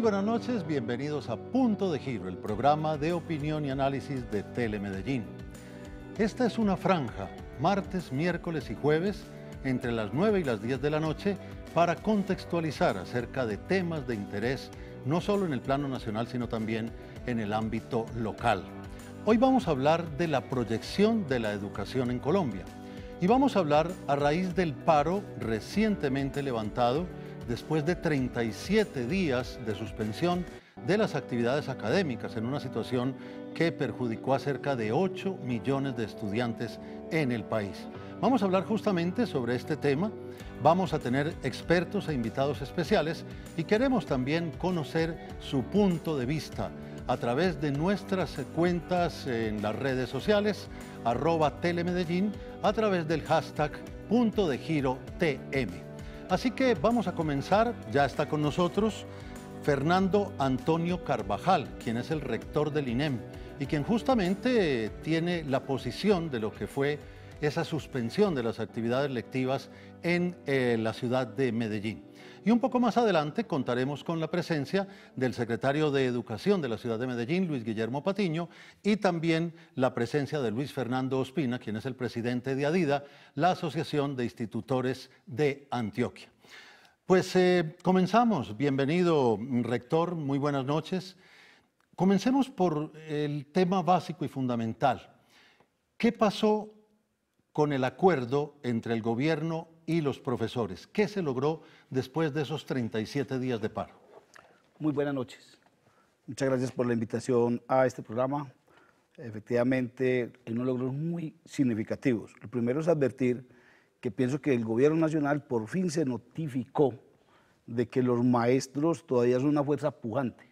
Muy buenas noches, bienvenidos a Punto de Giro, el programa de opinión y análisis de Telemedellín. Esta es una franja, martes, miércoles y jueves, entre las 9 y las 10 de la noche, para contextualizar acerca de temas de interés, no solo en el plano nacional, sino también en el ámbito local. Hoy vamos a hablar de la proyección de la educación en Colombia y vamos a hablar a raíz del paro recientemente levantado después de 37 días de suspensión de las actividades académicas en una situación que perjudicó a cerca de 8 millones de estudiantes en el país. Vamos a hablar justamente sobre este tema, vamos a tener expertos e invitados especiales y queremos también conocer su punto de vista a través de nuestras cuentas en las redes sociales, arroba telemedellín, a través del hashtag punto de giro TM. Así que vamos a comenzar, ya está con nosotros Fernando Antonio Carvajal, quien es el rector del INEM y quien justamente tiene la posición de lo que fue esa suspensión de las actividades lectivas en eh, la ciudad de Medellín. Y un poco más adelante contaremos con la presencia del secretario de Educación de la ciudad de Medellín, Luis Guillermo Patiño, y también la presencia de Luis Fernando Ospina, quien es el presidente de ADIDA, la Asociación de Institutores de Antioquia. Pues eh, comenzamos. Bienvenido, rector. Muy buenas noches. Comencemos por el tema básico y fundamental. ¿Qué pasó con el acuerdo entre el gobierno y los profesores? ¿Qué se logró después de esos 37 días de paro. Muy buenas noches. Muchas gracias por la invitación a este programa. Efectivamente, hay unos logros muy significativos. Lo primero es advertir que pienso que el gobierno nacional por fin se notificó de que los maestros todavía son una fuerza pujante,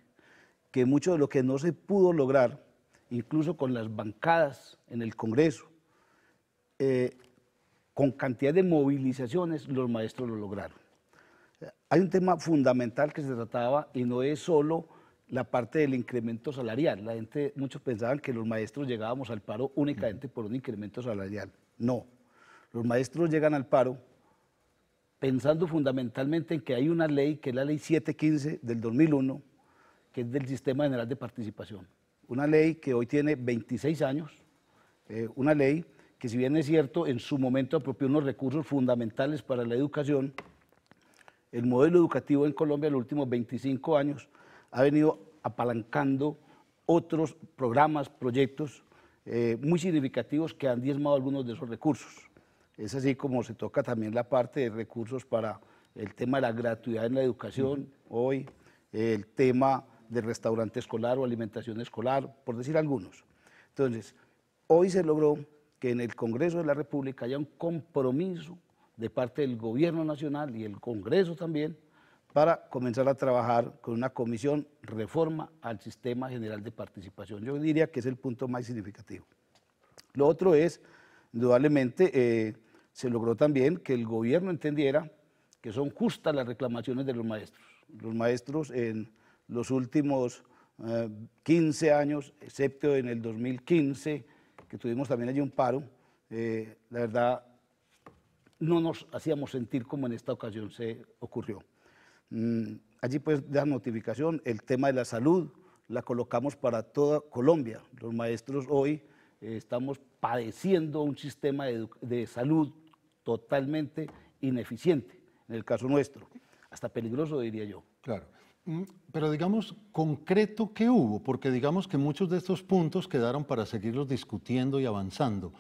que mucho de lo que no se pudo lograr, incluso con las bancadas en el Congreso, eh, con cantidad de movilizaciones, los maestros lo lograron hay un tema fundamental que se trataba y no es solo la parte del incremento salarial. La gente, muchos pensaban que los maestros llegábamos al paro únicamente por un incremento salarial. No, los maestros llegan al paro pensando fundamentalmente en que hay una ley, que es la ley 715 del 2001, que es del Sistema General de Participación. Una ley que hoy tiene 26 años, eh, una ley que si bien es cierto, en su momento apropió unos recursos fundamentales para la educación, el modelo educativo en Colombia en los últimos 25 años ha venido apalancando otros programas, proyectos eh, muy significativos que han diezmado algunos de esos recursos. Es así como se toca también la parte de recursos para el tema de la gratuidad en la educación hoy, el tema del restaurante escolar o alimentación escolar, por decir algunos. Entonces, hoy se logró que en el Congreso de la República haya un compromiso de parte del Gobierno Nacional y el Congreso también para comenzar a trabajar con una comisión reforma al sistema general de participación. Yo diría que es el punto más significativo. Lo otro es, indudablemente, eh, se logró también que el gobierno entendiera que son justas las reclamaciones de los maestros. Los maestros en los últimos 15 eh, años, excepto en el 2015, que tuvimos también allí un paro, eh, la verdad no nos hacíamos sentir como en esta ocasión se ocurrió. Mm, allí pues la notificación, el tema de la salud, la colocamos para toda Colombia. Los maestros hoy eh, estamos padeciendo un sistema de, de, salud totalmente ineficiente, en el caso nuestro, hasta peligroso diría yo. Claro. Mm, pero digamos, concreto, ¿qué hubo? Porque digamos que muchos de estos puntos quedaron para seguirlos discutiendo y avanzando.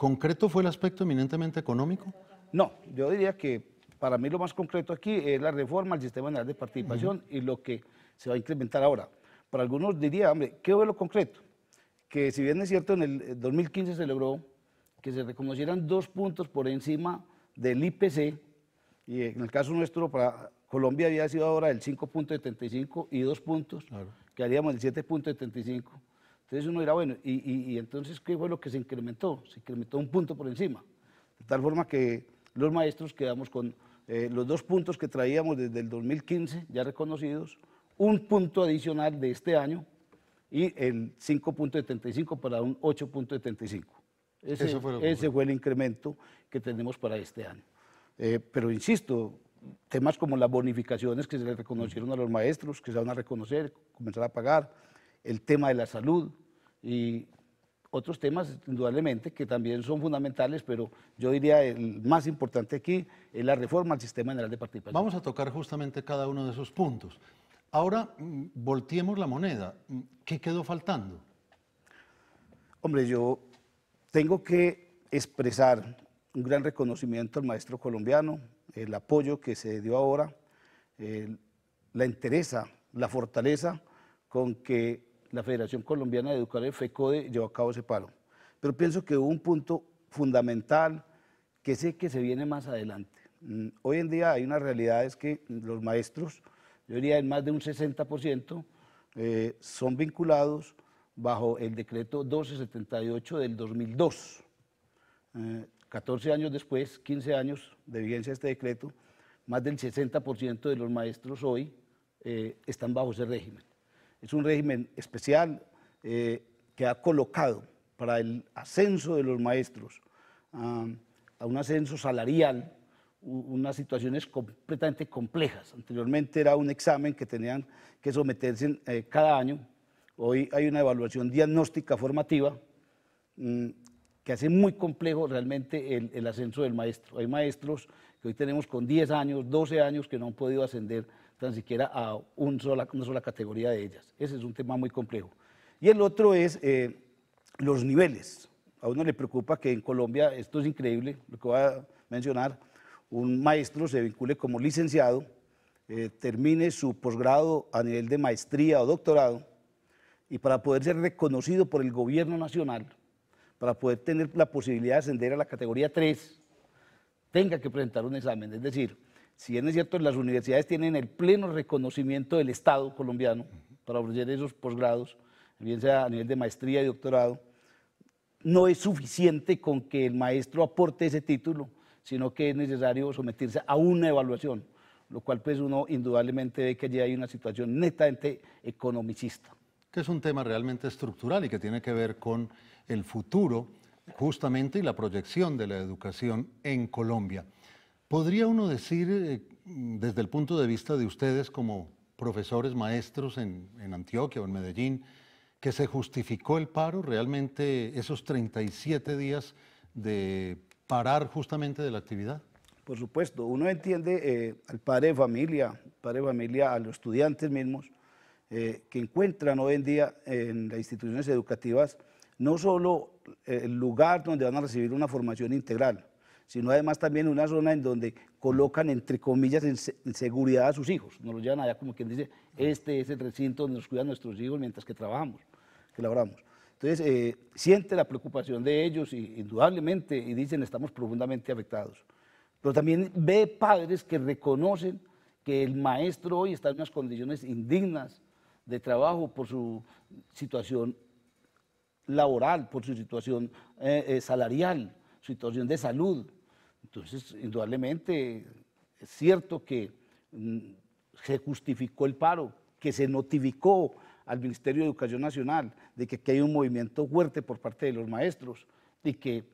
¿Concreto fue el aspecto eminentemente económico? No, yo diría que para mí lo más concreto aquí es la reforma al Sistema de Participación y lo que se va a incrementar ahora. Para algunos diría, hombre, ¿qué fue lo concreto? Que si bien es cierto, en el 2015 eh, se celebró que se reconocieran dos puntos por encima del IPC, y en el caso nuestro para Colombia había sido ahora el 5.75 y dos puntos, que haríamos el 7.75 entonces uno dirá, bueno, y, entonces qué fue lo que se incrementó? Se incrementó un punto por encima. De tal forma que los maestros quedamos con eh, los dos puntos que traíamos desde el 2015, ya reconocidos, un punto adicional de este año y el 5.75 para un 8.75. Ese, fue, el incremento que tenemos para este año. Eh, pero insisto, temas como las bonificaciones que se le reconocieron a los maestros, que se van a reconocer, comenzar a pagar, el tema de la salud, y otros temas, indudablemente, que también son fundamentales, pero yo diría el más importante aquí es la reforma al sistema general de participación. Vamos a tocar justamente cada uno de esos puntos. Ahora mm, volteemos la moneda. Mm, ¿Qué quedó faltando? Hombre, yo tengo que expresar un gran reconocimiento al maestro colombiano, el apoyo que se dio ahora, la entereza, la fortaleza con que la Federación Colombiana de Educadores FECODE llevó a cabo ese paro. Pero pienso que hubo un punto fundamental que sé que se viene más adelante. Mm, hoy en día hay una realidad es que los maestros, yo diría en más de un 60%, eh, son vinculados bajo el decreto 1278 del 2002. 14 eh, años después, 15 años de vigencia de este decreto, más del 60% de los maestros hoy eh, están bajo ese régimen. Es un régimen especial eh, que ha colocado para el ascenso de los maestros a, un ascenso salarial unas situaciones completamente complejas. Anteriormente era un examen que tenían que someterse eh, cada año. Hoy hay una evaluación diagnóstica formativa mm, que hace muy complejo realmente el, el, ascenso del maestro. Hay maestros que hoy tenemos con 10 años, 12 años que no han podido ascender tan siquiera a una sola categoría de ellas. Ese es un tema muy complejo. Y el otro es eh, los niveles. A uno le preocupa que en Colombia, esto es increíble, lo que voy a mencionar, un maestro se vincule como licenciado, eh, termine su posgrado a nivel de maestría o doctorado, y para poder ser reconocido por el gobierno nacional, para poder tener la posibilidad de ascender a la categoría 3, tenga que presentar un examen. Es decir, si bien es cierto, las universidades tienen el pleno reconocimiento del Estado colombiano para ofrecer esos posgrados, bien sea a nivel de maestría y doctorado, no es suficiente con que el maestro aporte ese título, sino que es necesario someterse a una evaluación, lo cual pues uno indudablemente ve que allí hay una situación netamente economicista. Que es un tema realmente estructural y que tiene que ver con el futuro justamente y la proyección de la educación en Colombia. ¿Podría uno decir, eh, desde el punto de vista de ustedes como profesores, maestros en, Antioquia o en Medellín, que se justificó el paro, realmente esos 37 días de parar justamente de la actividad? Por supuesto, uno entiende eh, al padre de familia, padre familia, a los estudiantes mismos, eh, que encuentran hoy en día en las instituciones educativas no solo el lugar donde van a recibir una formación integral, sino además también una zona en donde colocan, entre comillas, en, seguridad a sus hijos. Nos lo llevan allá como quien dice, este es el recinto donde nos cuidan nuestros hijos mientras que trabajamos, que laboramos. Entonces, eh, siente la preocupación de ellos, y, indudablemente, y dicen, estamos profundamente afectados. Pero también ve padres que reconocen que el maestro hoy está en unas condiciones indignas de trabajo por su situación laboral, por su situación eh, eh, salarial, su situación de salud, entonces, indudablemente, es cierto que mm, se justificó el paro, que se notificó al Ministerio de Educación Nacional de que hay un movimiento fuerte por parte de los maestros y que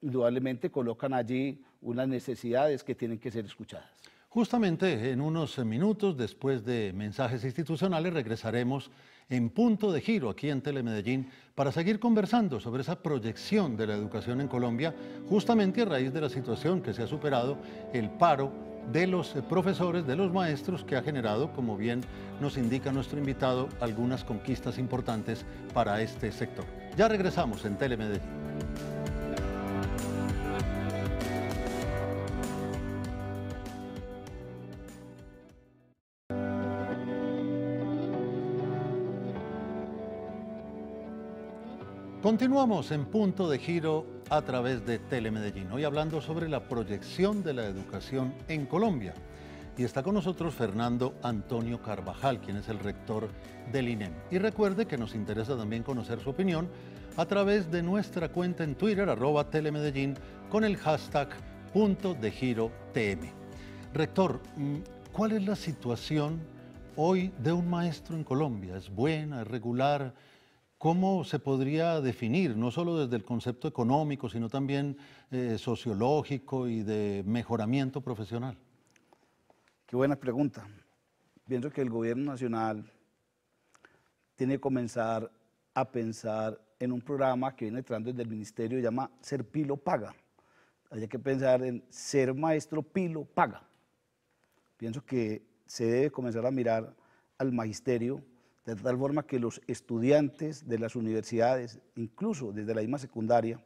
indudablemente colocan allí unas necesidades que tienen que ser escuchadas. Justamente en unos minutos, después de mensajes institucionales, regresaremos en punto de giro aquí en Telemedellín para seguir conversando sobre esa proyección de la educación en Colombia, justamente a raíz de la situación que se ha superado, el paro de los eh, profesores, de los maestros, que ha generado, como bien nos indica nuestro invitado, algunas conquistas importantes para este sector. Ya regresamos en Telemedellín. Continuamos en punto de giro a través de Telemedellín, hoy hablando sobre la proyección de la educación en Colombia. Y está con nosotros Fernando Antonio Carvajal, quien es el rector del INEM. Y recuerde que nos interesa también conocer su opinión a través de nuestra cuenta en Twitter, arroba telemedellín, con el hashtag punto de giro TM. Rector, mm, ¿cuál es la situación hoy de un maestro en Colombia? ¿Es buena, es regular? ¿Cómo se podría definir, no solo desde el concepto económico, sino también eh, sociológico y de mejoramiento profesional? Qué buena pregunta. Pienso que el gobierno nacional tiene que comenzar a pensar en un programa que viene entrando desde el ministerio, se llama Ser Pilo Paga. Hay que pensar en ser maestro Pilo Paga. Pienso que se debe comenzar a mirar al magisterio de tal forma que los estudiantes de las universidades, incluso desde la misma secundaria,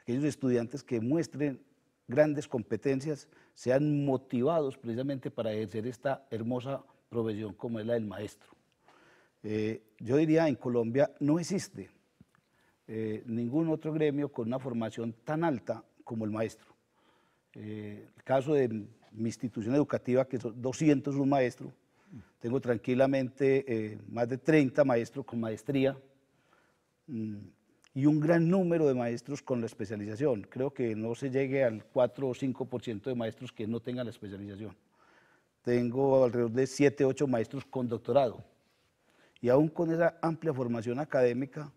aquellos estudiantes que muestren grandes competencias, sean motivados precisamente para ejercer esta hermosa profesión como es la del maestro. Eh, yo diría, en Colombia no existe eh, ningún otro gremio con una formación tan alta como el maestro. Eh, el caso de mi institución educativa, que son un maestros, tengo tranquilamente eh, más de 30 maestros con maestría mm, y un gran número de maestros con la especialización. Creo que no se llegue al 4 o 5% de maestros que no tengan la especialización. Tengo alrededor de 7, 8 maestros con doctorado. Y aún con esa amplia formación académica,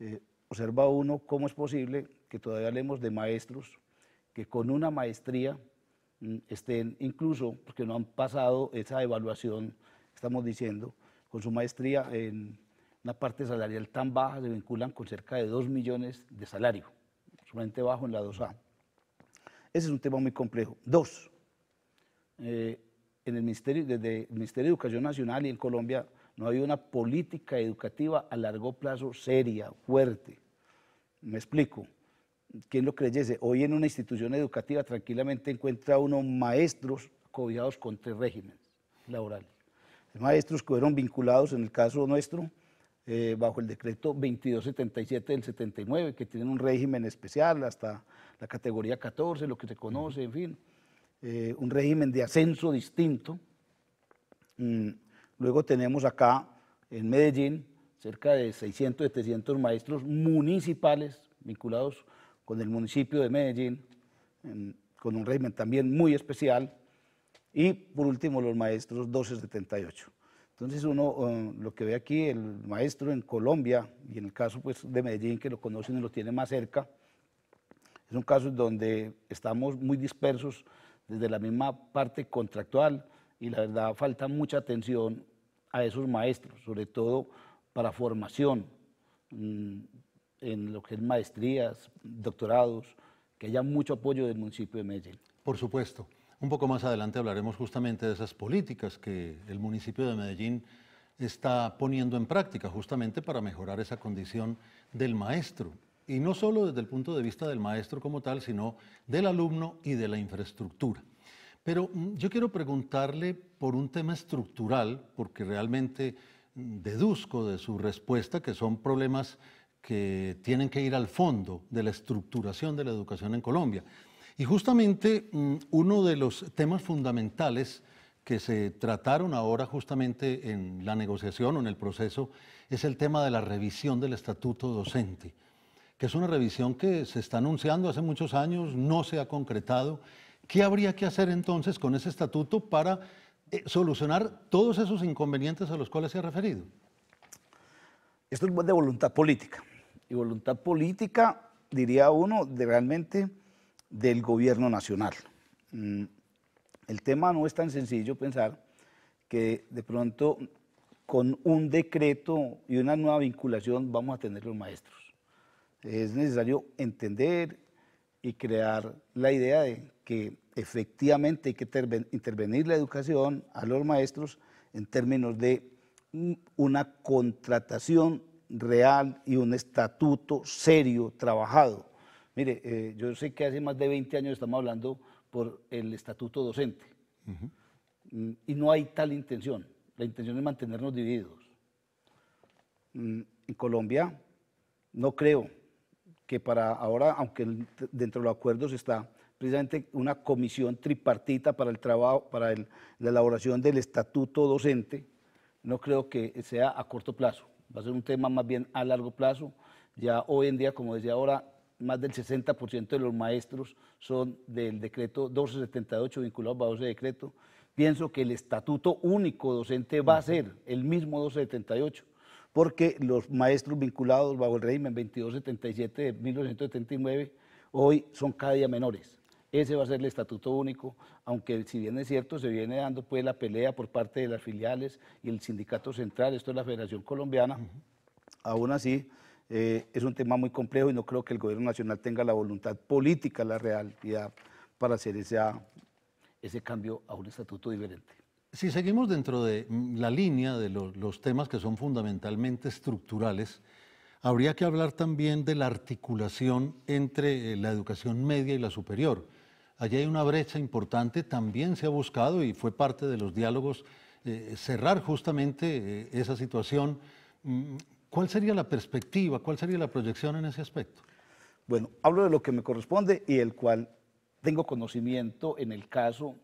eh, observa uno cómo es posible que todavía hablemos de maestros que con una maestría Mm, estén incluso, porque no han pasado esa evaluación, estamos diciendo, con su maestría en una parte salarial tan baja, se vinculan con cerca de 2 millones de salario, sumamente bajo en la 2A. Ese es un tema muy complejo. Dos, eh, en el Ministerio, desde el Ministerio de Educación Nacional y en Colombia no hay una política educativa a largo plazo seria, fuerte. Me explico. ¿Quién lo creyese, hoy en una institución educativa tranquilamente encuentra uno maestros cobijados con tres regímenes laborales. Maestros que fueron vinculados, en el caso nuestro, eh, bajo el decreto 2277 del 79, que tienen un régimen especial hasta la categoría 14, lo que se conoce, en fin, eh, un régimen de ascenso distinto. Mm, luego tenemos acá en Medellín cerca de 600, 700 maestros municipales vinculados con el municipio de Medellín, con un régimen también muy especial. Y por último, los maestros 1278. Entonces uno eh, lo que ve aquí, el maestro en Colombia, y en el caso pues, de Medellín, que lo conocen y lo tienen más cerca, es un caso donde estamos muy dispersos desde la misma parte contractual y la verdad falta mucha atención a esos maestros, sobre todo para formación, mm, en lo que es maestrías, doctorados, que haya mucho apoyo del municipio de Medellín. Por supuesto. Un poco más adelante hablaremos justamente de esas políticas que el municipio de Medellín está poniendo en práctica justamente para mejorar esa condición del maestro. Y no solo desde el punto de vista del maestro como tal, sino del alumno y de la infraestructura. Pero mm, yo quiero preguntarle por un tema estructural, porque realmente mm, deduzco de su respuesta que son problemas que tienen que ir al fondo de la estructuración de la educación en Colombia. Y justamente mm, uno de los temas fundamentales que se trataron ahora justamente en la negociación o en el proceso es el tema de la revisión del estatuto docente, que es una revisión que se está anunciando hace muchos años, no se ha concretado. ¿Qué habría que hacer entonces con ese estatuto para eh, solucionar todos esos inconvenientes a los cuales se ha referido? Esto es de voluntad política y voluntad política, diría uno, de realmente del gobierno nacional. Mm, el tema no es tan sencillo pensar que de pronto con un decreto y una nueva vinculación vamos a tener los maestros. Es necesario entender y crear la idea de que efectivamente hay que intervenir la educación a los maestros en términos de una contratación real y un estatuto serio, trabajado. Mire, eh, yo sé que hace más de 20 años estamos hablando por el estatuto docente mm, y no hay tal intención. La intención es mantenernos divididos. Mm, en Colombia no creo que para ahora, aunque dentro de los acuerdos está precisamente una comisión tripartita para el trabajo, para la elaboración del estatuto docente, no creo que sea a corto plazo va a ser un tema más bien a largo plazo. Ya hoy en día, como decía ahora, más del 60% de los maestros son del decreto 1278 vinculados bajo ese decreto. Pienso que el estatuto único docente va a ser el mismo 1278, porque los maestros vinculados bajo el régimen 2277 de 1979 hoy son cada día menores. Ese va a ser el estatuto único, aunque si bien es cierto, se viene dando pues la pelea por parte de las filiales y el sindicato central, esto es la Federación Colombiana, aún así eh, es un tema muy complejo y no creo que el gobierno nacional tenga la voluntad política, la realidad, para hacer ese cambio a un estatuto diferente. Si seguimos dentro de mm, la línea de los temas que son fundamentalmente estructurales, habría que hablar también de la articulación entre eh, la educación media y la superior Allí hay una brecha importante, también se ha buscado y fue parte de los diálogos eh, cerrar justamente eh, esa situación. Mm, ¿Cuál sería la perspectiva, cuál sería la proyección en ese aspecto? Bueno, hablo de lo que me corresponde y el cual tengo conocimiento en el caso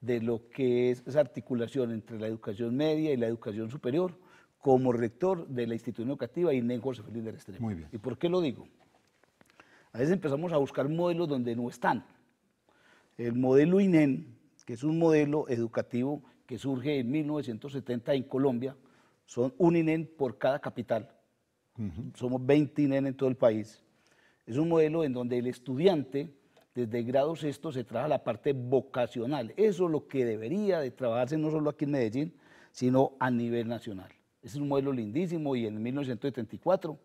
de lo que es esa articulación entre la educación media y la educación superior como rector de la institución educativa y José Feliz del Extremo. Muy bien. ¿Y por qué lo digo? A veces empezamos a buscar modelos donde no están. El modelo INEN, que es un modelo educativo que surge en 1970 en Colombia, son un INEN por cada capital. Somos 20 INEN en todo el país. Es un modelo en donde el estudiante, desde el grado sexto, se trabaja la parte vocacional. Eso es lo que debería de trabajarse no solo aquí en Medellín, sino a nivel nacional. Es un modelo lindísimo y en 1974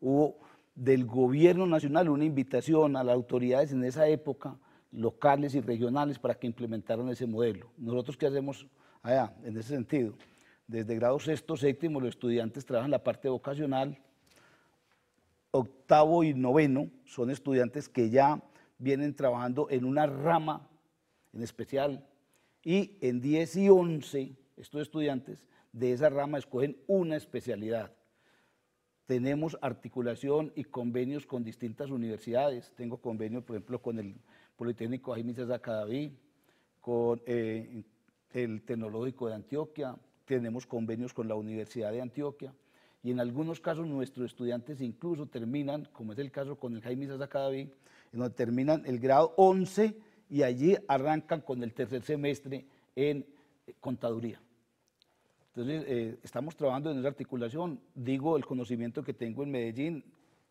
hubo del gobierno nacional una invitación a las autoridades en esa época locales y regionales para que implementaran ese modelo. Nosotros qué hacemos allá en ese sentido. Desde grado sexto, séptimo, los estudiantes trabajan la parte vocacional. Octavo y noveno son estudiantes que ya vienen trabajando en una rama en especial. Y en 10 y 11, estos estudiantes de esa rama escogen una especialidad. Tenemos articulación y convenios con distintas universidades. Tengo convenios, por ejemplo, con el Politécnico Jaime Zacadaví, con eh, el Tecnológico de Antioquia, tenemos convenios con la Universidad de Antioquia y en algunos casos nuestros estudiantes incluso terminan, como es el caso con el Jaime Zacadaví, en donde terminan el grado 11 y allí arrancan con el tercer semestre en eh, contaduría. Entonces, eh, estamos trabajando en esa articulación. Digo el conocimiento que tengo en Medellín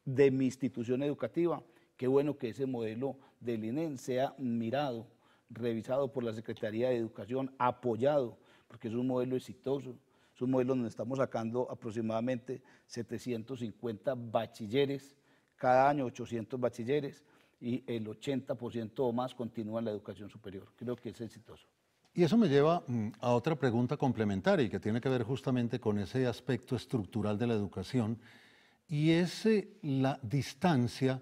de mi institución educativa, Qué bueno que ese modelo del INEN e sea mirado, revisado por la Secretaría de Educación, apoyado, porque es un modelo exitoso. Es un modelo donde estamos sacando aproximadamente 750 bachilleres, cada año 800 bachilleres, y el 80% o más continúa en la educación superior. Creo que es exitoso. Y eso me lleva mm, a otra pregunta complementaria que tiene que ver justamente con ese aspecto estructural de la educación y es eh, la distancia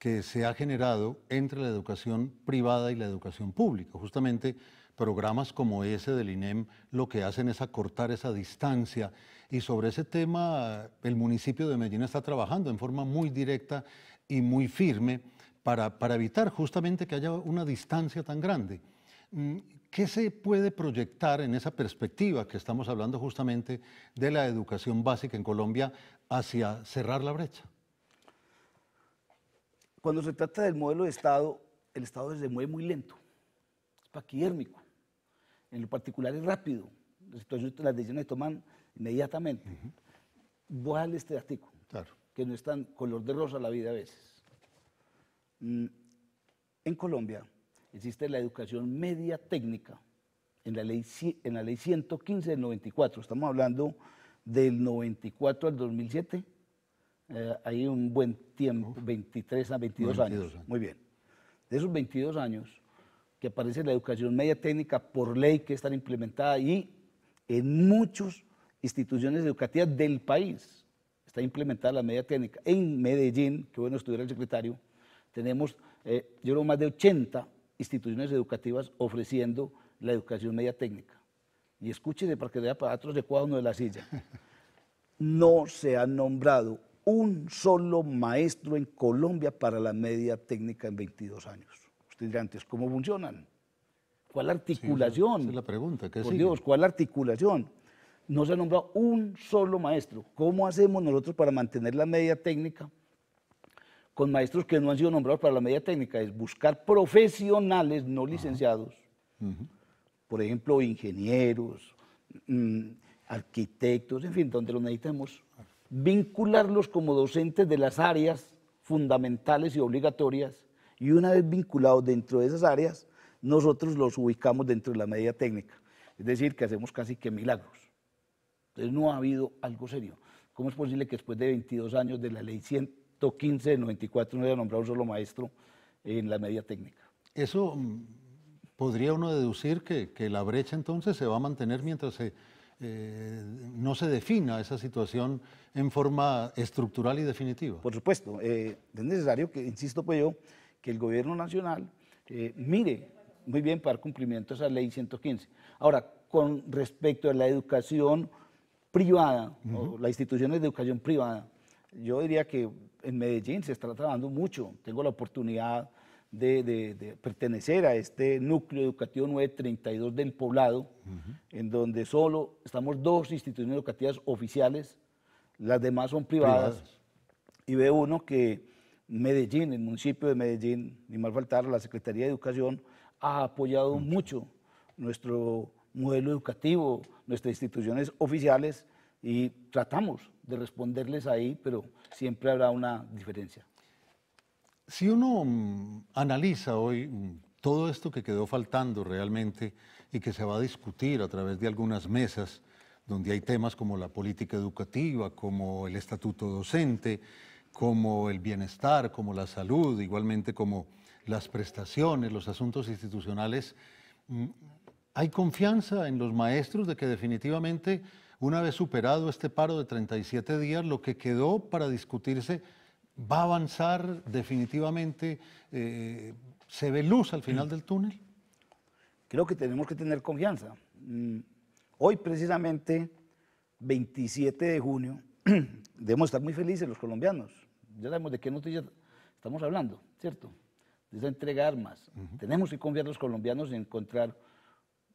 que se ha generado entre la educación privada y la educación pública. Justamente programas como ese del INEM lo que hacen es acortar esa distancia y sobre ese tema el municipio de Medellín está trabajando en forma muy directa y muy firme para, para evitar justamente que haya una distancia tan grande. Mm, ¿Qué se puede proyectar en esa perspectiva que estamos hablando justamente de la educación básica en Colombia hacia cerrar la brecha? Cuando se trata del modelo de Estado, el Estado se mueve muy lento, es paquidérmico. En lo particular es rápido. Las, decisiones se toman inmediatamente. Uh -huh. Voy este claro. que no es tan color de rosa la vida a veces. Mm, en Colombia existe la educación media técnica en la ley, en la ley 115 del 94. Estamos hablando del 94 al 2007 eh, hay un buen tiempo, 23 a 22, años. Muy bien. De esos 22 años que aparece la educación media técnica por ley que está implementada y en muchas instituciones educativas del país está implementada la media técnica. En Medellín, que bueno estuviera el secretario, tenemos, eh, yo creo, más de 80 instituciones educativas ofreciendo la educación media técnica. Y escúchese para que vea para otros de cuadro de la silla. No se han nombrado un solo maestro en Colombia para la media técnica en 22 años. Usted dirá antes, ¿cómo funcionan? ¿Cuál articulación? esa es la pregunta. ¿qué Por Dios, ¿cuál articulación? No se ha nombrado un solo maestro. ¿Cómo hacemos nosotros para mantener la media técnica? Con maestros que no han sido nombrados para la media técnica, es buscar profesionales no licenciados. Por ejemplo, ingenieros, mm, arquitectos, en fin, donde lo necesitemos vincularlos como docentes de las áreas fundamentales y obligatorias, y una vez vinculados dentro de esas áreas, nosotros los ubicamos dentro de la media técnica. Es decir, que hacemos casi que milagros. Entonces no ha habido algo serio. ¿Cómo es posible que después de 22 años de la ley 115 de 94 no haya nombrado un solo maestro en la media técnica? Eso mm, podría uno deducir que, que la brecha entonces se va a mantener mientras se eh, no se defina esa situación en forma estructural y definitiva. Por supuesto, eh, es necesario que, insisto pues yo, que el gobierno nacional eh, mire muy bien para cumplimiento de esa ley 115. Ahora, con respecto a la educación privada, las instituciones de educación privada, yo diría que en Medellín se está trabajando mucho. Tengo la oportunidad de, pertenecer a este núcleo educativo 932 del poblado, en donde solo estamos dos instituciones educativas oficiales, las demás son privadas, y ve uno que Medellín, el municipio de Medellín, ni más faltar, la Secretaría de Educación ha apoyado mucho nuestro modelo educativo, nuestras instituciones oficiales, y tratamos de responderles ahí, pero siempre habrá una diferencia. Si uno mm, analiza hoy mm, todo esto que quedó faltando realmente y que se va a discutir a través de algunas mesas, donde hay temas como la política educativa, como el estatuto docente, como el bienestar, como la salud, igualmente como las prestaciones, los asuntos institucionales, mm, hay confianza en los maestros de que definitivamente, una vez superado este paro de 37 días, lo que quedó para discutirse va a avanzar definitivamente? Eh, ¿Se ve luz al final del túnel? Creo que tenemos que tener confianza. Mm, hoy precisamente, 27 de junio, debemos estar muy felices los colombianos. Ya sabemos de qué noticias estamos hablando, ¿cierto? De esa entrega de armas. Tenemos que confiar los colombianos en encontrar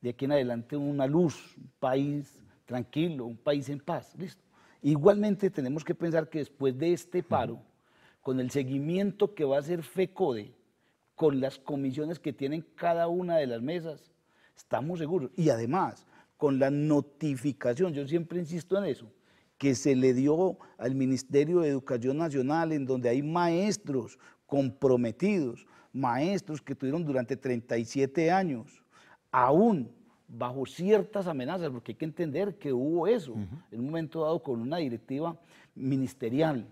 de aquí en adelante una luz, un país tranquilo, un país en paz. Listo. Igualmente tenemos que pensar que después de este paro, con el seguimiento que va a hacer FECODE, con las comisiones que tienen cada una de las mesas, estamos seguros. Y además, con la notificación, yo siempre insisto en eso, que se le dio al Ministerio de Educación Nacional, en donde hay maestros comprometidos, maestros que tuvieron durante 37 años, aún bajo ciertas amenazas, porque hay que entender que hubo eso, en un momento dado con una directiva ministerial,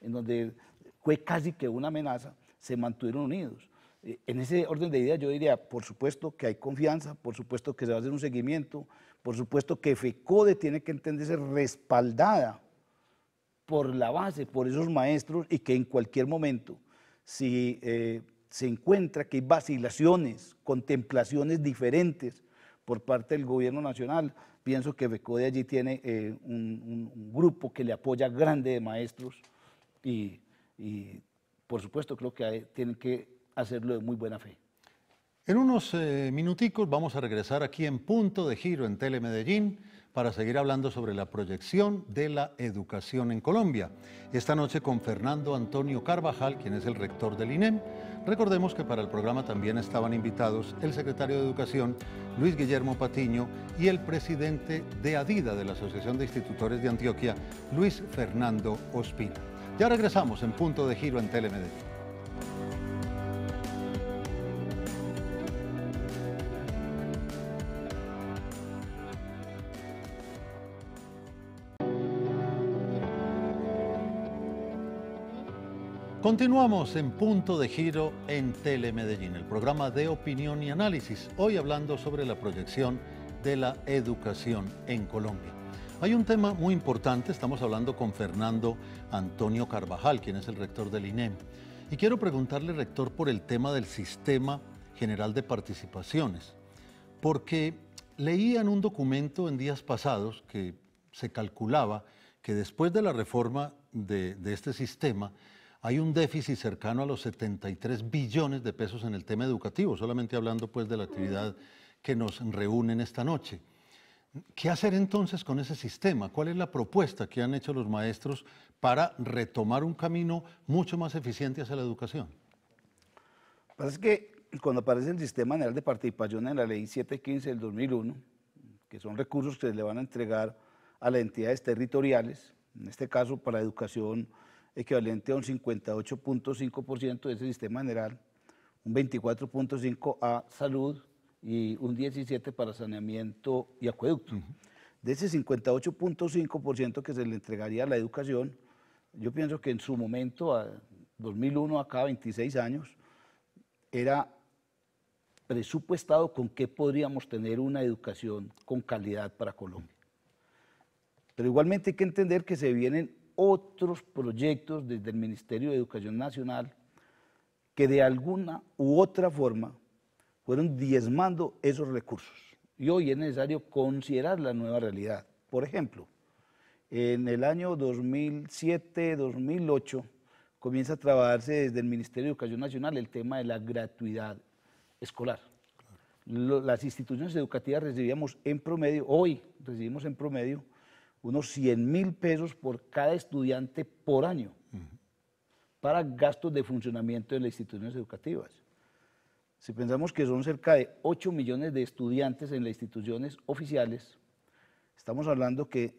en donde fue casi que una amenaza, se mantuvieron unidos. Eh, en ese orden de ideas yo diría, por supuesto que hay confianza, por supuesto que se va a hacer un seguimiento, por supuesto que FECODE e tiene que entenderse respaldada por la base, por esos maestros y que en cualquier momento, si eh, se encuentra que hay vacilaciones, contemplaciones diferentes por parte del gobierno nacional, pienso que FECODE e allí tiene eh, un, un, grupo que le apoya grande de maestros y y por supuesto creo que tienen que hacerlo de muy buena fe. En unos eh, minuticos vamos a regresar aquí en Punto de Giro en Telemedellín para seguir hablando sobre la proyección de la educación en Colombia. Esta noche con Fernando Antonio Carvajal, quien es el rector del INEM. Recordemos que para el programa también estaban invitados el secretario de Educación, Luis Guillermo Patiño, y el presidente de ADIDA, de la Asociación de Institutores de Antioquia, Luis Fernando Ospina. Ya regresamos en punto de giro en Telemedellín. Continuamos en Punto de Giro en Telemedellín, el programa de opinión y análisis, hoy hablando sobre la proyección de la educación en Colombia. Hay un tema muy importante, estamos hablando con Fernando Antonio Carvajal, quien es el rector del INEM. Y quiero preguntarle, rector, por el tema del Sistema General de Participaciones, porque leía en un documento en días pasados que se calculaba que después de la reforma de, este sistema, hay un déficit cercano a los 73 billones de pesos en el tema educativo, solamente hablando pues de la actividad que nos reúnen esta noche. ¿Qué hacer entonces con ese sistema? ¿Cuál es la propuesta que han hecho los maestros para retomar un camino mucho más eficiente hacia la educación? Parece pues que cuando aparece el Sistema General de Participación en la Ley 715 del 2001, que son recursos que se le van a entregar a las entidades territoriales, en este caso para educación equivalente a un 58.5% de ese sistema general, un 24.5% a salud, y un 17 para saneamiento y acueducto. De ese 58.5% que se le entregaría a la educación, yo pienso que en su momento, a 2001, acá 26 años, era presupuestado con qué podríamos tener una educación con calidad para Colombia. Pero igualmente hay que entender que se vienen otros proyectos desde el Ministerio de Educación Nacional que de alguna u otra forma fueron diezmando esos recursos. Y hoy es necesario considerar la nueva realidad. Por ejemplo, en el año 2007-2008 comienza a trabajarse desde el Ministerio de Educación Nacional el tema de la gratuidad escolar. Las instituciones educativas recibíamos en promedio, hoy recibimos en promedio unos 100 mil pesos por cada estudiante por año para gastos de funcionamiento de las instituciones educativas. Si pensamos que son cerca de 8 millones de estudiantes en las instituciones oficiales, estamos hablando que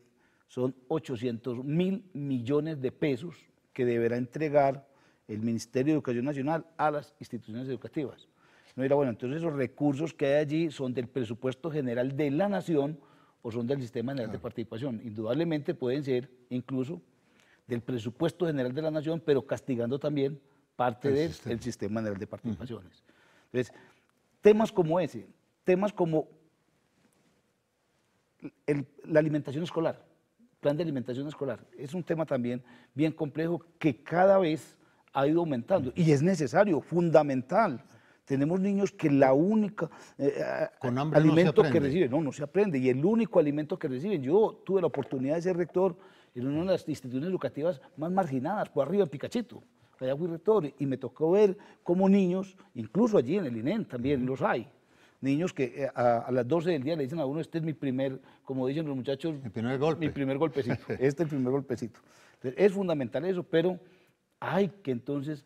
son 800 mil millones de pesos que deberá entregar el Ministerio de Educación Nacional a las instituciones educativas. No era bueno, entonces esos recursos que hay allí son del presupuesto general de la nación o son del sistema general de participación. Indudablemente pueden ser incluso del presupuesto general de la nación, pero castigando también parte del sistema. general de participaciones. Entonces, temas como ese, temas como la alimentación escolar, plan de alimentación escolar, es un tema también bien complejo que cada vez ha ido aumentando y es necesario, fundamental. Tenemos niños que la única eh, eh, Con hambre alimento que reciben, no, no se aprende, y el único alimento que reciben. Yo tuve la oportunidad de ser rector en una de las instituciones educativas más marginadas, por arriba de Picachito. Allá y y me tocó ver cómo niños, incluso allí en el INEN e también los hay, niños que eh, a, las 12 del día le dicen a uno, este es mi primer, como dicen los muchachos, mi primer golpecito, este es el primer golpecito. es fundamental eso, pero hay que entonces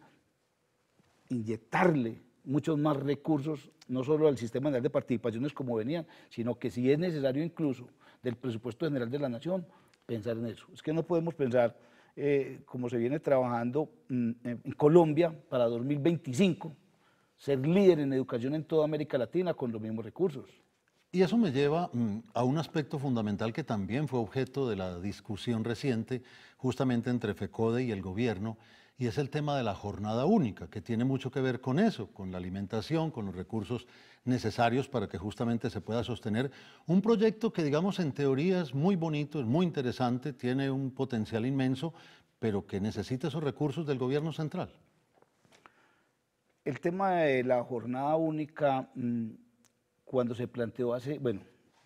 inyectarle muchos más recursos, no solo al sistema de participaciones como venían, sino que si es necesario incluso del presupuesto general de la nación, pensar en eso. Es que no podemos pensar eh, como se viene trabajando mm, en Colombia para 2025, ser líder en educación en toda América Latina con los mismos recursos. Y eso me lleva mm, a un aspecto fundamental que también fue objeto de la discusión reciente justamente entre FECODE y el gobierno, y es el tema de la jornada única, que tiene mucho que ver con eso, con la alimentación, con los recursos necesarios para que justamente se pueda sostener un proyecto que, digamos, en teoría es muy bonito, es muy interesante, tiene un potencial inmenso, pero que necesita esos recursos del gobierno central. El tema de la jornada única, mm, cuando se planteó hace, bueno,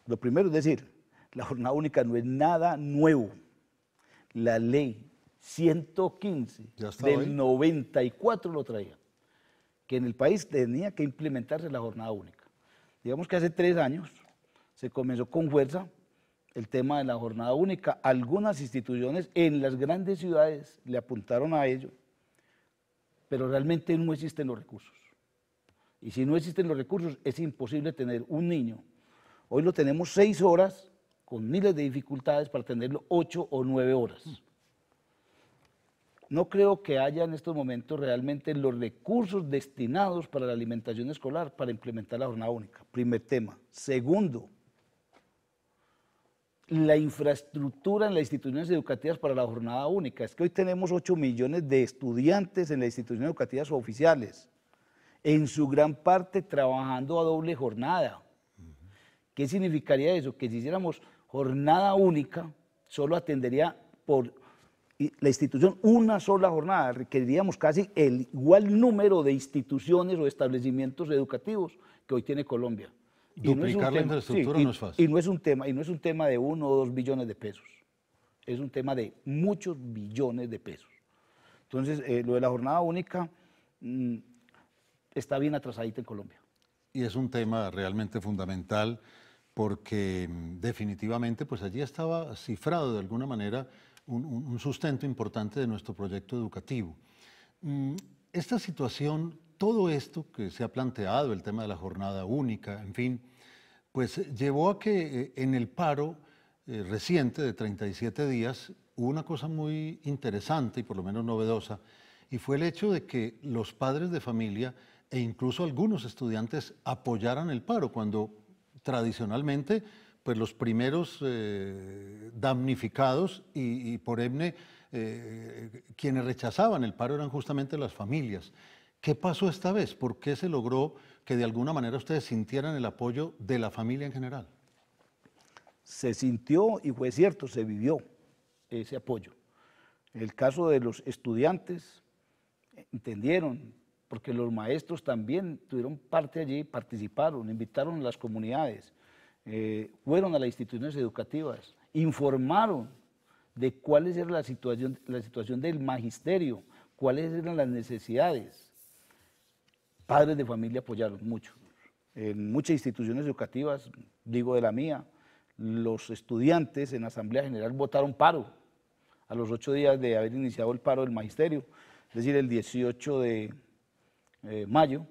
lo primero es decir, la jornada única no es nada nuevo. La ley 115 del 94 lo traía, que en el país tenía que implementarse la jornada única. Digamos que hace tres años se comenzó con fuerza el tema de la jornada única. Algunas instituciones en las grandes ciudades le apuntaron a ello, pero realmente no existen los recursos. Y si no existen los recursos, es imposible tener un niño. Hoy lo tenemos seis horas con miles de dificultades para tenerlo ocho o nueve horas no creo que haya en estos momentos realmente los recursos destinados para la alimentación escolar para implementar la jornada única. Primer tema. Segundo, la infraestructura en las instituciones educativas para la jornada única. Es que hoy tenemos 8 millones de estudiantes en las instituciones educativas oficiales, en su gran parte trabajando a doble jornada. ¿Qué significaría eso? Que si hiciéramos jornada única, solo atendería por la institución una sola jornada, requeriríamos casi el igual número de instituciones o establecimientos educativos que hoy tiene Colombia. Duplicar la infraestructura no es fácil. Y no es un tema, y no es un tema de uno o dos billones de pesos. Es un tema de muchos billones de pesos. Entonces, eh, lo de la jornada única mm, está bien atrasadita en Colombia. Y es un tema realmente fundamental porque mm, definitivamente pues allí estaba cifrado de alguna manera un, sustento importante de nuestro proyecto educativo. Mm, esta situación, todo esto que se ha planteado, el tema de la jornada única, en fin, pues llevó a que eh, en el paro eh, reciente de 37 días hubo una cosa muy interesante y por lo menos novedosa, y fue el hecho de que los padres de familia e incluso algunos estudiantes apoyaran el paro, cuando tradicionalmente pues los primeros eh, damnificados y, por Emne eh, quienes rechazaban el paro eran justamente las familias. ¿Qué pasó esta vez? ¿Por qué se logró que de alguna manera ustedes sintieran el apoyo de la familia en general? Se sintió y fue cierto, se vivió ese apoyo. En el caso de los estudiantes, entendieron, porque los maestros también tuvieron parte allí, participaron, invitaron a las comunidades. Eh, fueron a las instituciones educativas, informaron de cuál era la situación, la situación del magisterio, cuáles eran las necesidades. Padres de familia apoyaron mucho. En muchas instituciones educativas, digo de la mía, los estudiantes en Asamblea General votaron paro a los ocho días de haber iniciado el paro del magisterio, es decir, el 18 de eh, mayo.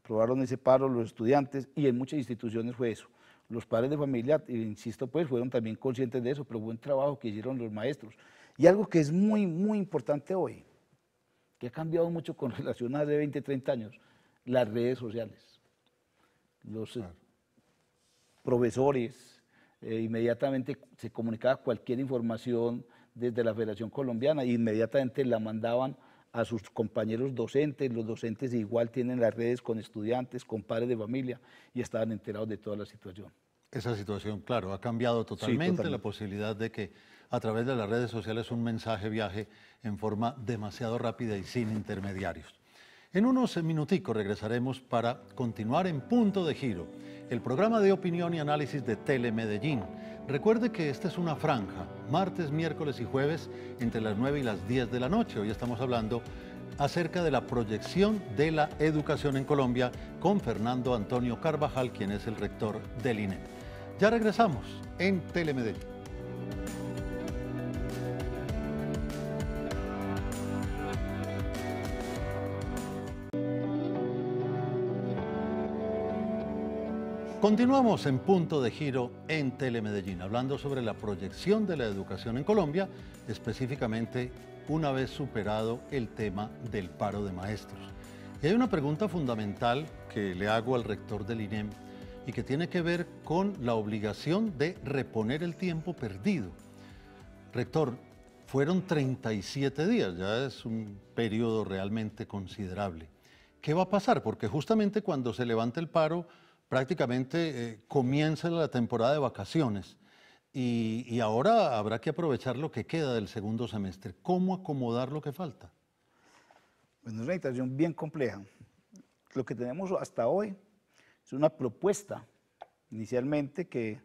Aprobaron ese paro los estudiantes y en muchas instituciones fue eso los padres de familia, insisto, pues fueron también conscientes de eso, pero buen trabajo que hicieron los maestros. Y algo que es muy, muy importante hoy, que ha cambiado mucho con relación a hace 20, 30 años, las redes sociales. Los eh, profesores eh, inmediatamente se comunicaba cualquier información desde la Federación Colombiana e inmediatamente la mandaban a sus compañeros docentes, los docentes igual tienen las redes con estudiantes, con padres de familia y estaban enterados de toda la situación. Esa situación, claro, ha cambiado totalmente, la posibilidad de que a través de las redes sociales un mensaje viaje en forma demasiado rápida y sin intermediarios. En unos minuticos regresaremos para continuar en Punto de Giro, el programa de opinión y análisis de Telemedellín Recuerde que esta es una franja, martes, miércoles y jueves entre las 9 y las 10 de la noche. Hoy estamos hablando acerca de la proyección de la educación en Colombia con Fernando Antonio Carvajal, quien es el rector del INEP. Ya regresamos en Telemedellín. Continuamos en punto de giro en Telemedellín, hablando sobre la proyección de la educación en Colombia, específicamente una vez superado el tema del paro de maestros. Y hay una pregunta fundamental que le hago al rector del INEM y que tiene que ver con la obligación de reponer el tiempo perdido. Rector, fueron 37 días, ya es un periodo realmente considerable. ¿Qué va a pasar? Porque justamente cuando se levanta el paro, prácticamente eh, comienza la temporada de vacaciones y, ahora habrá que aprovechar lo que queda del segundo semestre. ¿Cómo acomodar lo que falta? Bueno, es una situación bien compleja. Lo que tenemos hasta hoy es una propuesta inicialmente que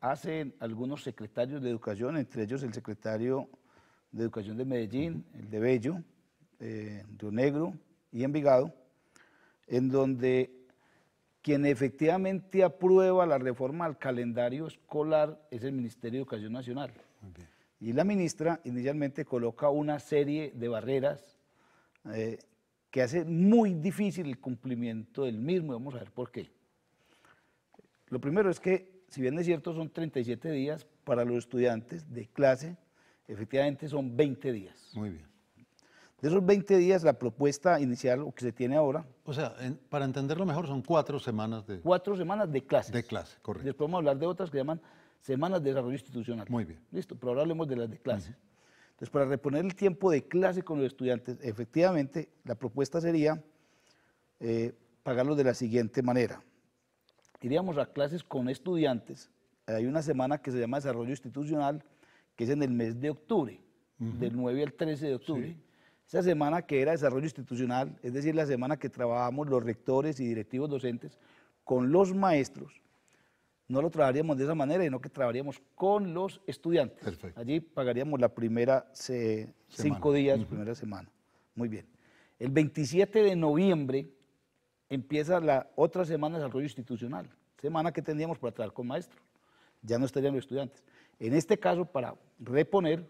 hacen algunos secretarios de educación, entre ellos el secretario de Educación de Medellín, el de Bello, de eh, Negro y Envigado, en donde quien efectivamente aprueba la reforma al calendario escolar es el Ministerio de Educación Nacional. Y la ministra inicialmente coloca una serie de barreras eh, que hace muy difícil el cumplimiento del mismo. Vamos a ver por qué. Lo primero es que, si bien es cierto, son 37 días para los estudiantes de clase, efectivamente son 20 días. Muy bien. De esos 20 días, la propuesta inicial, o que se tiene ahora. O sea, para entenderlo mejor, son cuatro semanas de. Cuatro semanas de clases. De clase, correcto. Después vamos a hablar de otras que llaman semanas de desarrollo institucional. Muy bien. Listo, pero ahora hablemos de las de clase. Entonces, para reponer el tiempo de clase con los estudiantes, efectivamente, la propuesta sería eh, pagarlos de la siguiente manera. Iríamos a clases con estudiantes. Hay una semana que se llama desarrollo institucional, que es en el mes de octubre, del 9 al 13 de octubre. Esa semana que era desarrollo institucional, es decir, la semana que trabajábamos los rectores y directivos docentes con los maestros, no lo trabajaríamos de esa manera, sino que trabajaríamos con los estudiantes. Allí pagaríamos la primera cinco días, la primera semana. Muy bien. El 27 de noviembre empieza la otra semana de desarrollo institucional, semana que tendríamos para trabajar con maestros. Ya no estarían los estudiantes. En este caso, para reponer,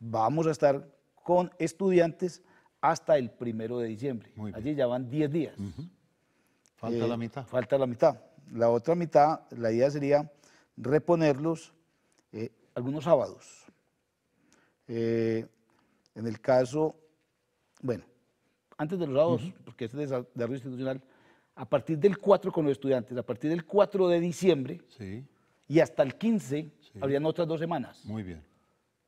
vamos a estar con estudiantes hasta el primero de diciembre. Allí ya van 10 días. Falta la eh, mitad. Falta la mitad. La otra mitad, la idea sería reponerlos eh, algunos sábados. Eh, en el caso, bueno, antes de los sábados, porque este es desarrollo institucional, a partir del 4 con los estudiantes, a partir del 4 de diciembre y hasta el 15, habrían otras dos semanas. Muy bien.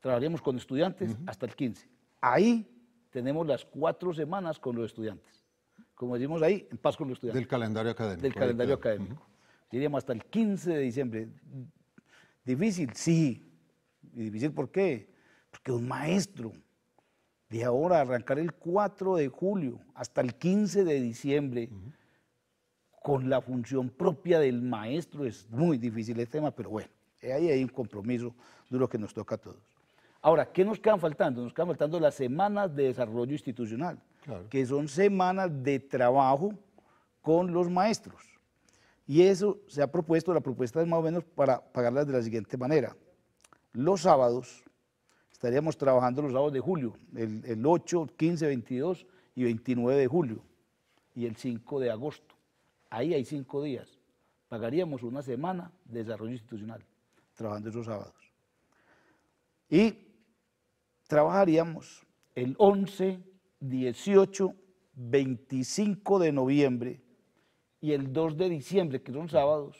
Trabajaríamos con estudiantes hasta el 15. Ahí tenemos las cuatro semanas con los estudiantes. Como decimos ahí, en paz con los estudiantes. Del calendario académico. Del calendario académico. Diríamos hasta el 15 de diciembre. Difícil, sí. ¿Y difícil por qué? Porque un maestro de ahora arrancar el 4 de julio hasta el 15 de diciembre con la función propia del maestro es muy difícil el tema, pero bueno, ahí hay un compromiso duro que nos toca a todos. Ahora, ¿qué nos quedan faltando? Nos quedan faltando las semanas de desarrollo institucional, que son semanas de trabajo con los maestros. Y eso se ha propuesto, la propuesta es más o menos para pagarlas de la siguiente manera. Los sábados, estaríamos trabajando los sábados de julio, el, 8, 15, 22 y 29 de julio, y el 5 de agosto. Ahí hay cinco días. Pagaríamos una semana de desarrollo institucional, trabajando esos sábados. Y trabajaríamos el 11, 18, 25 de noviembre y el 2 de diciembre, que son sábados.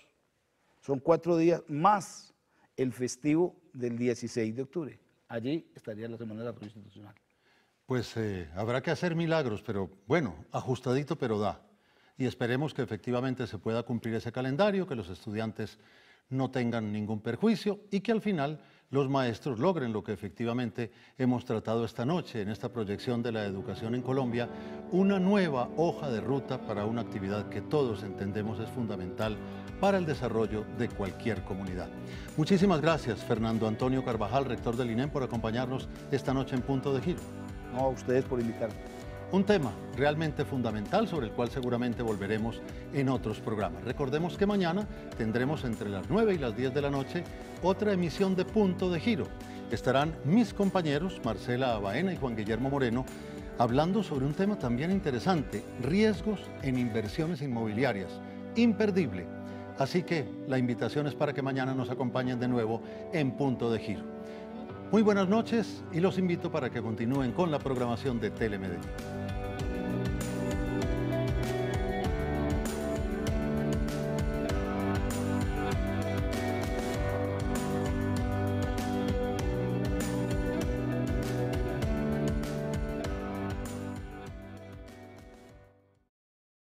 Son cuatro días más el festivo del 16 de octubre. Allí estaría la Semana de la provincia Institucional. Pues eh, habrá que hacer milagros, pero bueno, ajustadito pero da. Y esperemos que efectivamente se pueda cumplir ese calendario, que los estudiantes no tengan ningún perjuicio y que al final los maestros logren lo que efectivamente hemos tratado esta noche en esta proyección de la educación en Colombia, una nueva hoja de ruta para una actividad que todos entendemos es fundamental para el desarrollo de cualquier comunidad. Muchísimas gracias Fernando Antonio Carvajal, rector del INEM, por acompañarnos esta noche en Punto de Giro. No, a ustedes por invitarme un tema realmente fundamental sobre el cual seguramente volveremos en otros programas. Recordemos que mañana tendremos entre las 9 y las 10 de la noche otra emisión de Punto de Giro. Estarán mis compañeros Marcela Baena y Juan Guillermo Moreno hablando sobre un tema también interesante, riesgos en inversiones inmobiliarias. Imperdible. Así que la invitación es para que mañana nos acompañen de nuevo en Punto de Giro. Muy buenas noches y los invito para que continúen con la programación de Telemedellín.